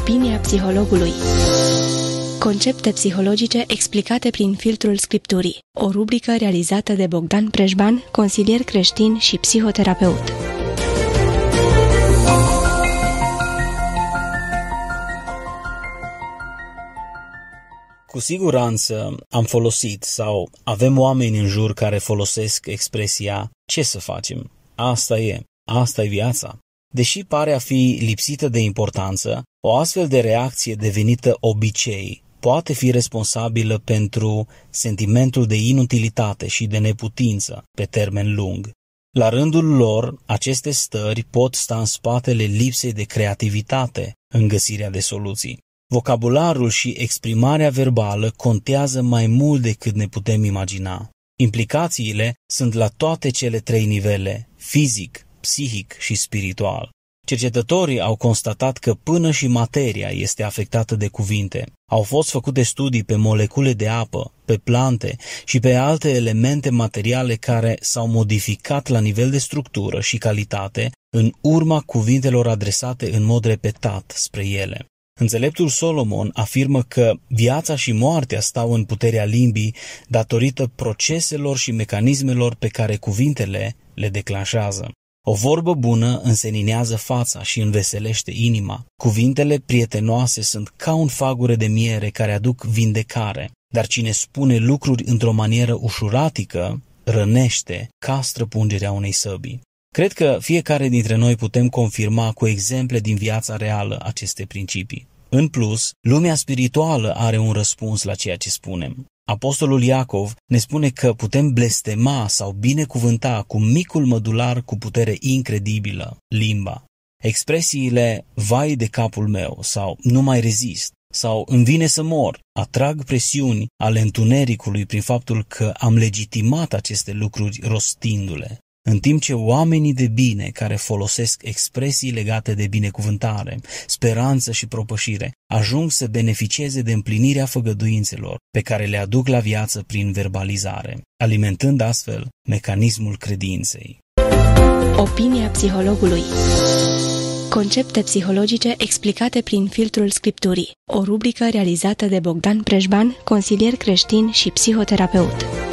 Opinia psihologului Concepte psihologice explicate prin filtrul scripturii O rubrică realizată de Bogdan Prejban, consilier creștin și psihoterapeut Cu siguranță am folosit sau avem oameni în jur care folosesc expresia ce să facem? Asta e, asta e viața. Deși pare a fi lipsită de importanță, o astfel de reacție devenită obicei poate fi responsabilă pentru sentimentul de inutilitate și de neputință pe termen lung. La rândul lor, aceste stări pot sta în spatele lipsei de creativitate în găsirea de soluții. Vocabularul și exprimarea verbală contează mai mult decât ne putem imagina. Implicațiile sunt la toate cele trei nivele, fizic, psihic și spiritual. Cercetătorii au constatat că până și materia este afectată de cuvinte. Au fost făcute studii pe molecule de apă, pe plante și pe alte elemente materiale care s-au modificat la nivel de structură și calitate în urma cuvintelor adresate în mod repetat spre ele. Înțeleptul Solomon afirmă că viața și moartea stau în puterea limbii datorită proceselor și mecanismelor pe care cuvintele le declanșează. O vorbă bună înseninează fața și înveselește inima. Cuvintele prietenoase sunt ca un fagure de miere care aduc vindecare, dar cine spune lucruri într-o manieră ușuratică, rănește ca străpungerea unei săbii. Cred că fiecare dintre noi putem confirma cu exemple din viața reală aceste principii. În plus, lumea spirituală are un răspuns la ceea ce spunem. Apostolul Iacov ne spune că putem blestema sau binecuvânta cu micul mădular cu putere incredibilă, limba. Expresiile vai de capul meu sau nu mai rezist sau îmi vine să mor atrag presiuni ale întunericului prin faptul că am legitimat aceste lucruri rostindu-le. În timp ce oamenii de bine care folosesc expresii legate de binecuvântare, speranță și propășire ajung să beneficieze de împlinirea făgăduințelor pe care le aduc la viață prin verbalizare, alimentând astfel mecanismul credinței. Opinia psihologului Concepte psihologice explicate prin filtrul scripturii, o rubrică realizată de Bogdan Prejban, consilier creștin și psihoterapeut.